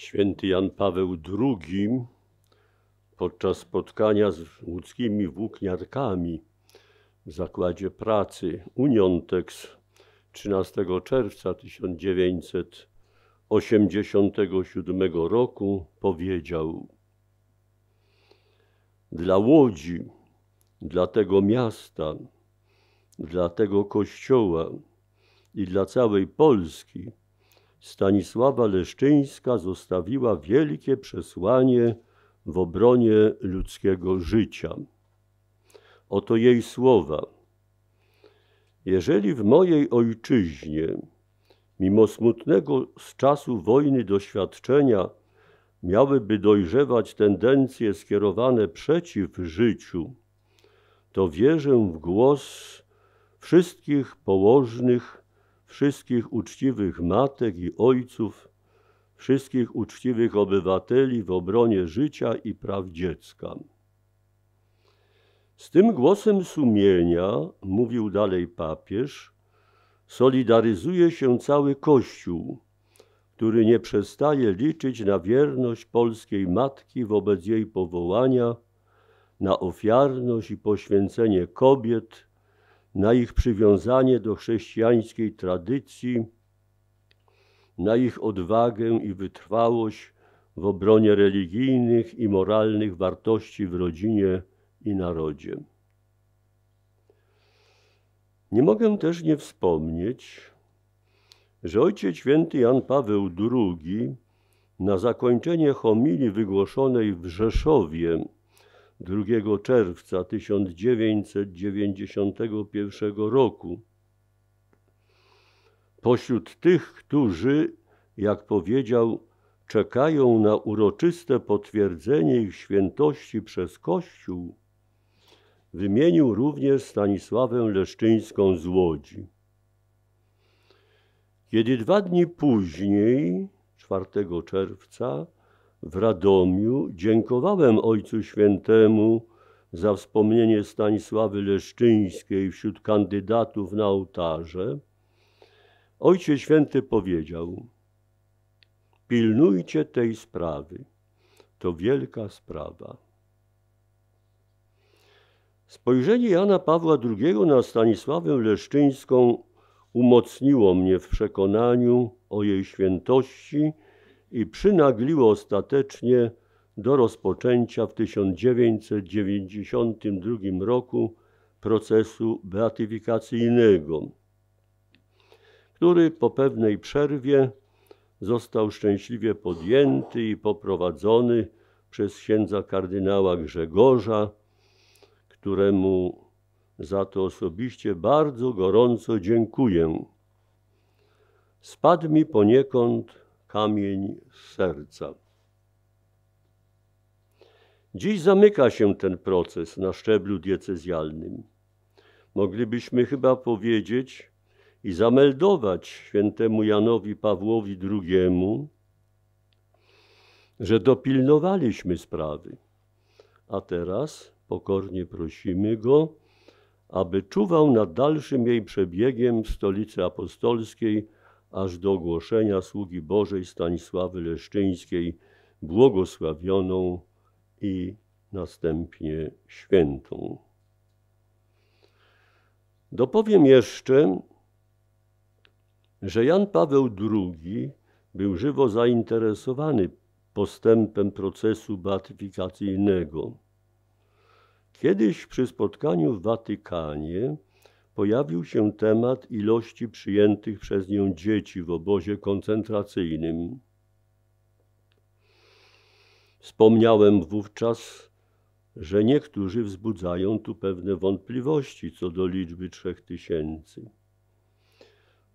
Święty Jan Paweł II podczas spotkania z łódzkimi włókniarkami w zakładzie pracy Uniontex 13 czerwca 1987 roku powiedział: Dla Łodzi, dla tego miasta, dla tego kościoła i dla całej Polski Stanisława Leszczyńska zostawiła wielkie przesłanie w obronie ludzkiego życia. Oto jej słowa. Jeżeli w mojej ojczyźnie, mimo smutnego z czasu wojny doświadczenia, miałyby dojrzewać tendencje skierowane przeciw życiu, to wierzę w głos wszystkich położnych wszystkich uczciwych matek i ojców, wszystkich uczciwych obywateli w obronie życia i praw dziecka. Z tym głosem sumienia, mówił dalej papież, solidaryzuje się cały Kościół, który nie przestaje liczyć na wierność polskiej matki wobec jej powołania, na ofiarność i poświęcenie kobiet, na ich przywiązanie do chrześcijańskiej tradycji, na ich odwagę i wytrwałość w obronie religijnych i moralnych wartości w rodzinie i narodzie. Nie mogę też nie wspomnieć, że Ojciec Święty Jan Paweł II na zakończenie homilii wygłoszonej w Rzeszowie 2 czerwca 1991 roku. Pośród tych, którzy, jak powiedział, czekają na uroczyste potwierdzenie ich świętości przez Kościół, wymienił również Stanisławę Leszczyńską z Łodzi. Kiedy dwa dni później, 4 czerwca, w Radomiu dziękowałem Ojcu Świętemu za wspomnienie Stanisławy Leszczyńskiej wśród kandydatów na ołtarze, Ojciec Święty powiedział: Pilnujcie tej sprawy. To wielka sprawa. Spojrzenie Jana Pawła II na Stanisławę Leszczyńską umocniło mnie w przekonaniu o jej świętości i przynagliło ostatecznie do rozpoczęcia w 1992 roku procesu beatyfikacyjnego, który po pewnej przerwie został szczęśliwie podjęty i poprowadzony przez księdza kardynała Grzegorza, któremu za to osobiście bardzo gorąco dziękuję. Spadł mi poniekąd kamień serca. Dziś zamyka się ten proces na szczeblu diecezjalnym. Moglibyśmy chyba powiedzieć i zameldować świętemu Janowi Pawłowi II, że dopilnowaliśmy sprawy, a teraz pokornie prosimy go, aby czuwał nad dalszym jej przebiegiem w stolicy apostolskiej aż do ogłoszenia sługi Bożej Stanisławy Leszczyńskiej błogosławioną i następnie świętą. Dopowiem jeszcze, że Jan Paweł II był żywo zainteresowany postępem procesu beatyfikacyjnego. Kiedyś przy spotkaniu w Watykanie pojawił się temat ilości przyjętych przez nią dzieci w obozie koncentracyjnym. Wspomniałem wówczas, że niektórzy wzbudzają tu pewne wątpliwości co do liczby trzech tysięcy.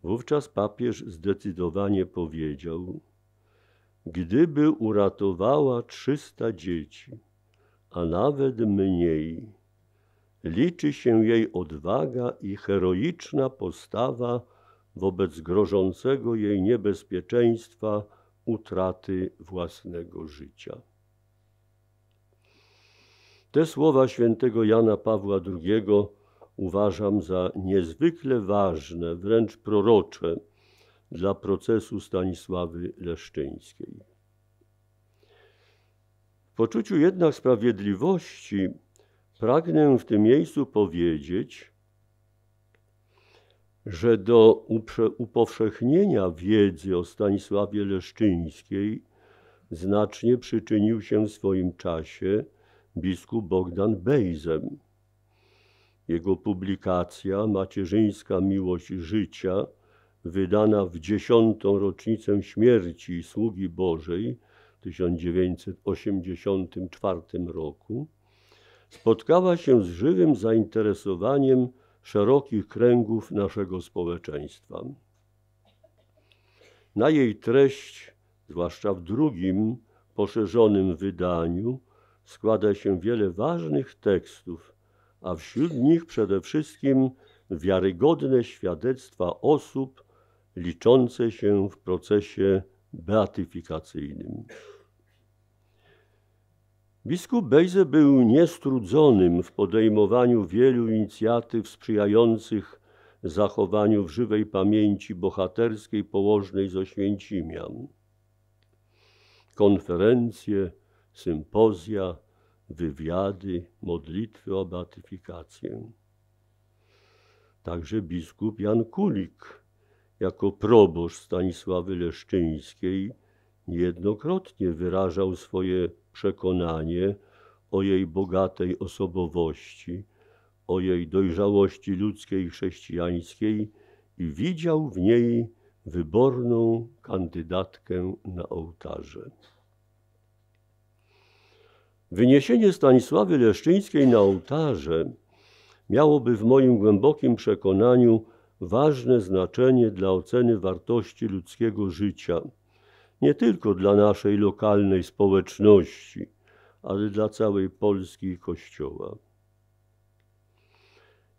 Wówczas papież zdecydowanie powiedział, gdyby uratowała trzysta dzieci, a nawet mniej, liczy się jej odwaga i heroiczna postawa wobec grożącego jej niebezpieczeństwa utraty własnego życia. Te słowa świętego Jana Pawła II uważam za niezwykle ważne, wręcz prorocze dla procesu Stanisławy Leszczyńskiej. W poczuciu jednak sprawiedliwości Pragnę w tym miejscu powiedzieć, że do upowszechnienia wiedzy o Stanisławie Leszczyńskiej znacznie przyczynił się w swoim czasie biskup Bogdan Bejzem. Jego publikacja Macierzyńska Miłość Życia, wydana w dziesiątą rocznicę śmierci sługi Bożej w 1984 roku, spotkała się z żywym zainteresowaniem szerokich kręgów naszego społeczeństwa. Na jej treść, zwłaszcza w drugim, poszerzonym wydaniu, składa się wiele ważnych tekstów, a wśród nich przede wszystkim wiarygodne świadectwa osób liczące się w procesie beatyfikacyjnym. Biskup Bejze był niestrudzonym w podejmowaniu wielu inicjatyw sprzyjających zachowaniu w żywej pamięci bohaterskiej położnej z Oświęcimia. Konferencje, sympozja, wywiady, modlitwy o beatyfikację. Także biskup Jan Kulik jako proboszcz Stanisławy Leszczyńskiej Niejednokrotnie wyrażał swoje przekonanie o jej bogatej osobowości, o jej dojrzałości ludzkiej i chrześcijańskiej i widział w niej wyborną kandydatkę na ołtarze. Wyniesienie Stanisławy Leszczyńskiej na ołtarze miałoby w moim głębokim przekonaniu ważne znaczenie dla oceny wartości ludzkiego życia – nie tylko dla naszej lokalnej społeczności, ale dla całej Polski i Kościoła.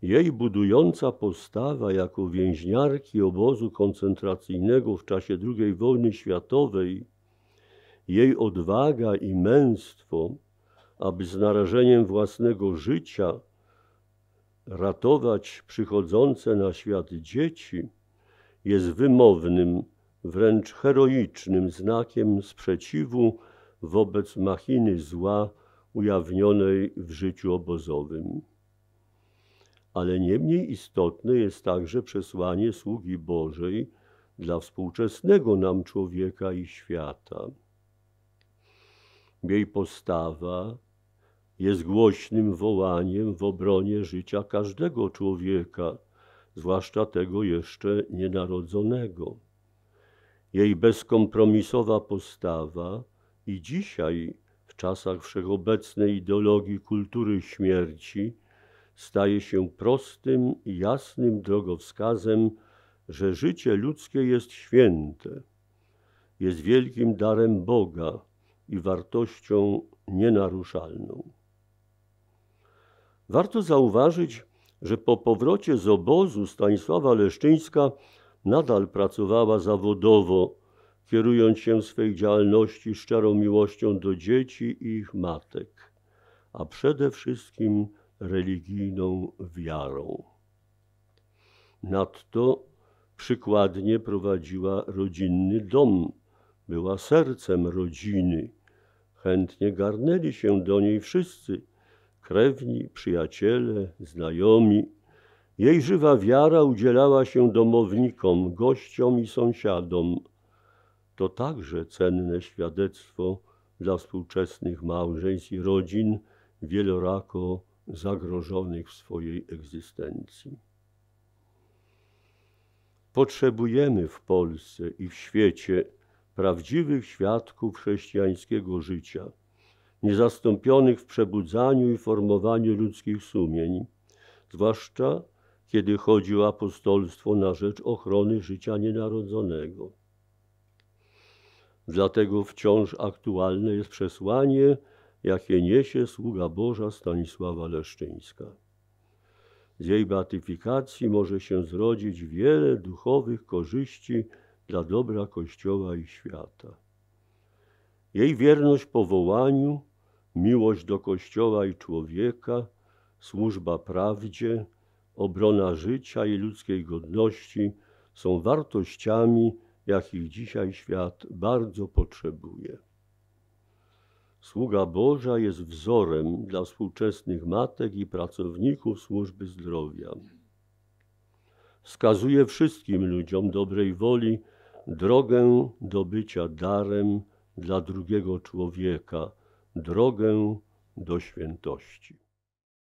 Jej budująca postawa jako więźniarki obozu koncentracyjnego w czasie II wojny światowej, jej odwaga i męstwo, aby z narażeniem własnego życia ratować przychodzące na świat dzieci, jest wymownym wręcz heroicznym znakiem sprzeciwu wobec machiny zła ujawnionej w życiu obozowym. Ale nie mniej istotne jest także przesłanie sługi Bożej dla współczesnego nam człowieka i świata. Jej postawa jest głośnym wołaniem w obronie życia każdego człowieka, zwłaszcza tego jeszcze nienarodzonego. Jej bezkompromisowa postawa i dzisiaj, w czasach wszechobecnej ideologii kultury śmierci, staje się prostym i jasnym drogowskazem, że życie ludzkie jest święte, jest wielkim darem Boga i wartością nienaruszalną. Warto zauważyć, że po powrocie z obozu Stanisława Leszczyńska nadal pracowała zawodowo, kierując się w swej działalności szczerą miłością do dzieci i ich matek, a przede wszystkim religijną wiarą. Nadto przykładnie prowadziła rodzinny dom, była sercem rodziny. Chętnie garnęli się do niej wszyscy krewni, przyjaciele, znajomi jej żywa wiara udzielała się domownikom, gościom i sąsiadom. To także cenne świadectwo dla współczesnych małżeństw i rodzin wielorako zagrożonych w swojej egzystencji. Potrzebujemy w Polsce i w świecie prawdziwych świadków chrześcijańskiego życia, niezastąpionych w przebudzaniu i formowaniu ludzkich sumień, zwłaszcza kiedy chodzi o apostolstwo na rzecz ochrony życia nienarodzonego. Dlatego wciąż aktualne jest przesłanie, jakie niesie sługa Boża Stanisława Leszczyńska. Z jej beatyfikacji może się zrodzić wiele duchowych korzyści dla dobra Kościoła i świata. Jej wierność powołaniu, miłość do Kościoła i człowieka, służba prawdzie, obrona życia i ludzkiej godności są wartościami, jakich dzisiaj świat bardzo potrzebuje. Sługa Boża jest wzorem dla współczesnych matek i pracowników służby zdrowia. Wskazuje wszystkim ludziom dobrej woli drogę do bycia darem dla drugiego człowieka, drogę do świętości.